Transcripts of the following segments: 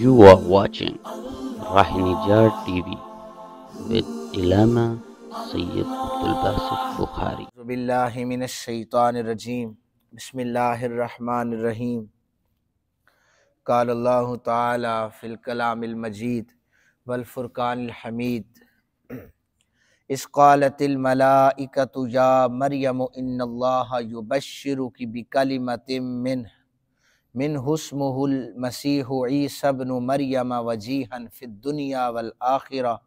You are watching Rahnijar TV with Ilama Sayyid Abdul Basit Bukhari. Billahi minash shaitanir rajim. Bismillahir Rahmanir Rahim. Allah قال الله تعالى في الكلام المجيد والفرقان الحميد إذ قالت الملائكة يا مريم إن الله bi بكلمة منه मिन हसमहुल मसीह ईसबन मरियम वजीहन फ़िद्दुनिया वल आखिरा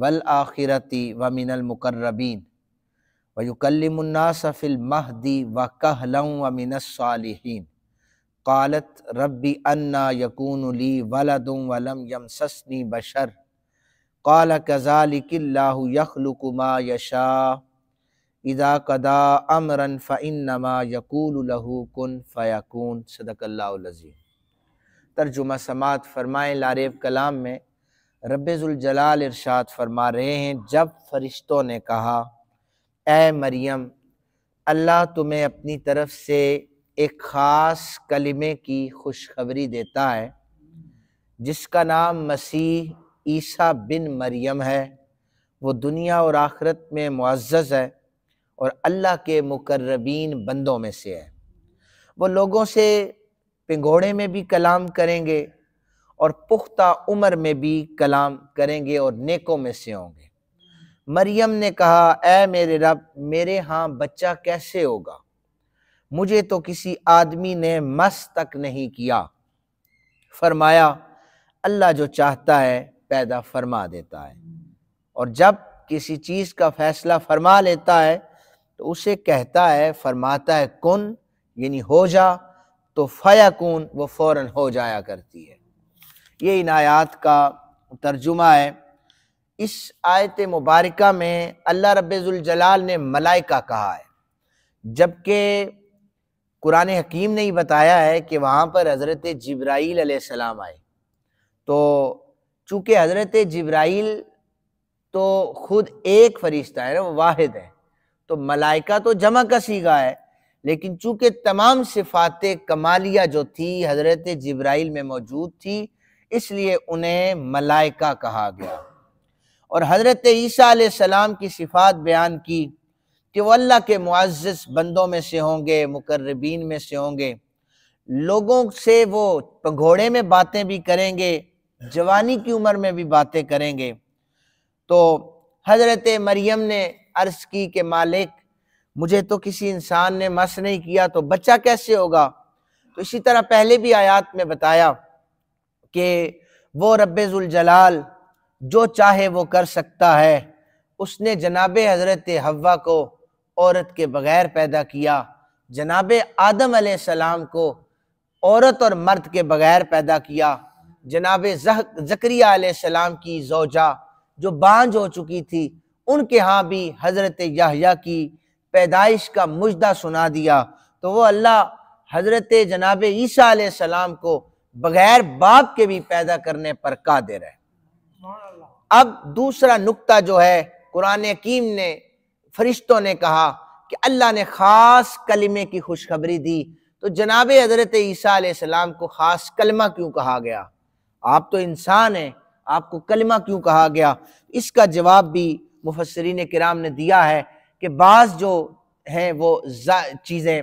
वल आखिरती व मिनल मुकर्रबीन वयुकलमनासफ़िल महदी व कहलम व मिनसालहन क़ालत रबी अन्ना यकून ली वलदम वलम यम ससनी बशर क़ाल कज़ालिकल्ला यखलुकुमा यशा इदा कदा अमरन फ़िनमा यकूल कुन फ़याकून सदकल्लाजी तर्जुमा समात फ़रमाए लारेब कलाम में रब्ज़ुलजलाल इरशाद फरमा रहे हैं जब फरिश्तों ने कहा ए मरियम अल्लाह तुम्हें अपनी तरफ से एक ख़ास कलमे की खुशखबरी देता है जिसका नाम मसीह ईसा बिन मरियम है वो दुनिया और आखरत में मुआज़ है और अल्लाह के मुकर्रबीन बंदों में से है वो लोगों से पिंगोड़े में भी कलाम करेंगे और पुख्ता उम्र में भी कलाम करेंगे और नेकों में से होंगे मरियम ने कहा ए मेरे रब मेरे हाँ बच्चा कैसे होगा मुझे तो किसी आदमी ने मस तक नहीं किया फरमाया अल्लाह जो चाहता है पैदा फरमा देता है और जब किसी चीज़ का फैसला फरमा लेता है तो उसे कहता है फरमाता है कुन यानी हो जा तो फया कुन वो फ़ौर हो जाया करती है ये इन आयात का तर्जुमा है इस आयत मुबारक में अल्लाह रब्ज़ुलजलाल ने मलाइका कहा है जबकि कुरान हकीम ने ही बताया है कि वहाँ पर हज़रत ज़ब्राइल सलाम आए तो चूँकि हज़रत ज़ब्राइल तो ख़ुद एक फ़रिश्ता है ना वो वाहिद है तो मलाइका तो जमा का सीगा है लेकिन चूंकि तमाम सिफात कमालिया जो थी हज़रत जब्राइल में मौजूद थी इसलिए उन्हें मलाइका कहा गया और हज़रत ईसा सलाम की सिफात बयान की कि वो अल्लाह के मुआज़ बंदों में से होंगे मुकर्रबीन में से होंगे लोगों से वो पघोड़े में बातें भी करेंगे जवानी की उम्र में भी बातें करेंगे तो हज़रत मरियम ने अर्ज की के मालिक मुझे तो किसी इंसान ने मस नहीं किया तो बच्चा कैसे होगा तो इसी तरह पहले भी आयात में बताया कि वो रबाल जो चाहे वो कर सकता है उसने जनाब हज़रत हवा को औरत के बग़ैर पैदा किया जनाब आदम सलाम को औरत और मर्द के बग़ैर पैदा किया जनाब जक्रिया सलाम की जोजा जो बांझ हो चुकी थी उनके यहाँ भी हज़रत याहिया की पैदाइश का मुजदा सुना दिया तो वो अल्लाह हज़रत जनाब ईसा सलाम को बगैर बाप के भी पैदा करने पर कादिर है अब दूसरा नुक्ता जो है कुरान कीम ने फरिश्तों ने कहा कि अल्लाह ने ख़ास कलमे की खुशखबरी दी तो जनाब हज़रत ईसा सलाम को ख़ास कलमा क्यों कहा गया आप तो इंसान हैं आपको कलमा क्यों कहा गया इसका जवाब भी मुफसरीन कराम ने दिया है कि बास जो हैं वो जा, चीज़ें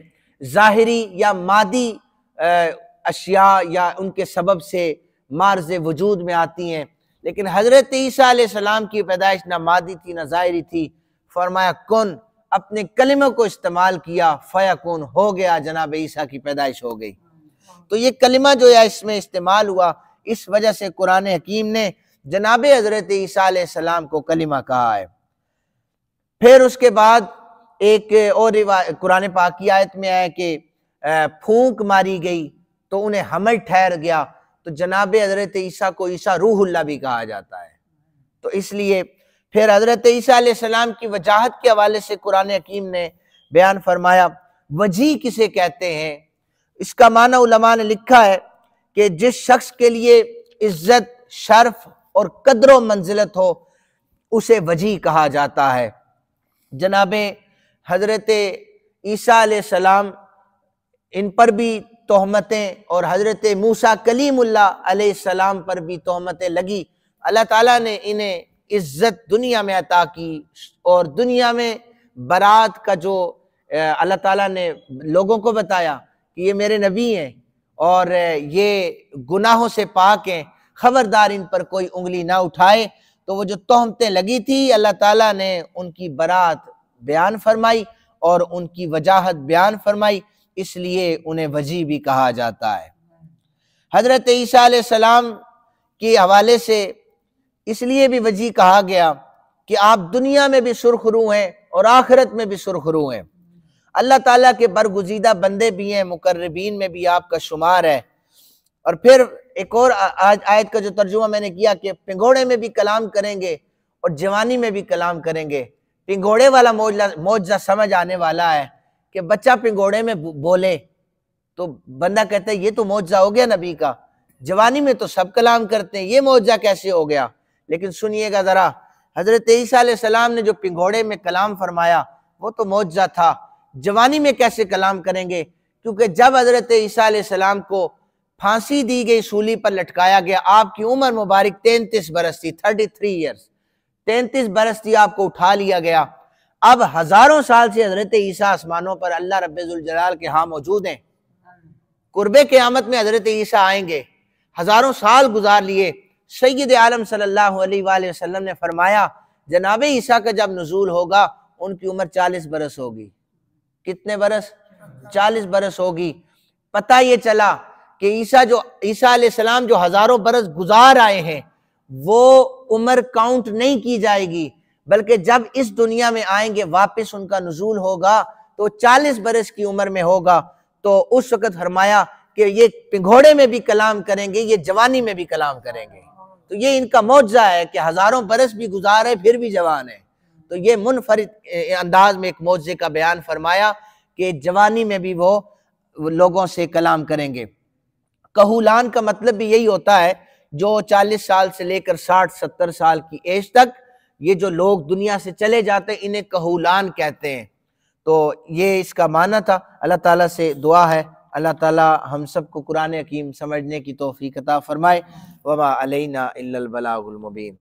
ज़ाहरी या मादी अशिया या उनके सबब से मार्ज वजूद में आती हैं लेकिन हज़रत सलाम की पैदाइश ना मादी थी ना ज़ाहरी थी फरमाया कौन अपने कलमों को इस्तेमाल किया फया कौन हो गया जनाब ईसा की पैदाइश हो गई तो ये कलमा जो है इसमें इस्तेमाल हुआ इस वजह से कुरान हकीम ने जनाब हज़रत ईसीम को कलिमा कहा है फिर उसके बाद एक और कुरान पाक की आयत में आया कि फूंक मारी गई तो उन्हें हमल ठहर गया तो जनाब हज़रत ईसा को ईसा रूहुल्ला भी कहा जाता है तो इसलिए फिर हज़रत ईसीम की वजाहत के हवाले से कुरान हकीम ने बयान फरमाया वजी किसे कहते हैं इसका माना उलमा ने लिखा है कि जिस शख्स के लिए इज्जत शर्फ और कदर मंजिलत हो उसे वजी कहा जाता है जनाब हज़रत ईसा सलाम इन पर भी तहमतें और हज़रत मूसा कलीमुल्लाम पर भी तहमतें लगी अल्लाह ताला ने इन्हें इज़्ज़त दुनिया में अता की और दुनिया में बारात का जो अल्लाह ताला ने लोगों को बताया कि ये मेरे नबी हैं और ये गुनाहों से पाक हैं खबरदार इन पर कोई उंगली ना उठाए तो वो जो तोहमतें लगी थी अल्लाह ताला ने उनकी बरात बयान फरमाई और उनकी वजाहत बयान फरमाई इसलिए उन्हें वजी भी कहा जाता है हजरत ईसा सलाम के हवाले से इसलिए भी वजी कहा गया कि आप दुनिया में भी सुरखरू हैं और आखिरत में भी सुरखरू हैं अल्लाह ताला के बरगुजीदा बंदे भी हैं मुकर्रबीन में भी आपका शुमार है और फिर एक और आज आयत का जो तर्जुमा मैंने किया कि पिंगोड़े में भी कलाम करेंगे और जवानी में भी कलाम करेंगे पिंगोड़े वाला मौजा मौजा समझ आने वाला है कि बच्चा पिंगोड़े में बोले तो बंदा कहता है ये तो मौजा हो गया नबी का जवानी में तो सब कलाम करते हैं ये मुआवजा कैसे हो गया लेकिन सुनिएगा ज़रा हज़रत सलाम ने जो पिंगोड़े में कलाम फरमाया वो तो मुआवजा था जवानी में कैसे कलाम करेंगे क्योंकि जब हज़रत सलाम को फांसी दी गई सूली पर लटकाया गया आपकी उम्र मुबारक तैतीस बरस थी थर्टी थ्री ईयर्स तैंतीस बरस थी आपको उठा लिया गया अब हजारों साल से हजरत ईसा आसमानों पर अल्लाह रबाल के हाँ मौजूद हैं के आमद में हजरत ईसा आएंगे हजारों साल गुजार लिए सैद आलम सल्लाम ने फरमाया जनाब ईसा का जब नजूल होगा उनकी उम्र चालीस बरस होगी कितने बरस चालीस बरस होगी पता ये चला कि ईसा जो ईसा सलाम जो हजारों बरस गुजार आए हैं वो उम्र काउंट नहीं की जाएगी बल्कि जब इस दुनिया में आएंगे वापस उनका नजूल होगा तो 40 बरस की उम्र में होगा तो उस वक़्त फरमाया कि ये पिघोड़े में भी कलाम करेंगे ये जवानी में भी कलाम करेंगे तो ये इनका मुआवजा है कि हज़ारों बरस भी गुजार है फिर भी जवान है तो ये मुनफरद अंदाज में एक मुआवजे का बयान फरमाया कि जवानी में भी वो लोगों से कलाम करेंगे कहूलान का मतलब भी यही होता है जो चालीस साल से लेकर साठ सत्तर साल की एज तक ये जो लोग दुनिया से चले जाते हैं इन्हें कहूलान कहते हैं तो ये इसका माना था अल्लाह ताला से दुआ है अल्लाह ताला हम सबको कुरान हकीम समझने की तोफ़ी कता फ़रमाए वबा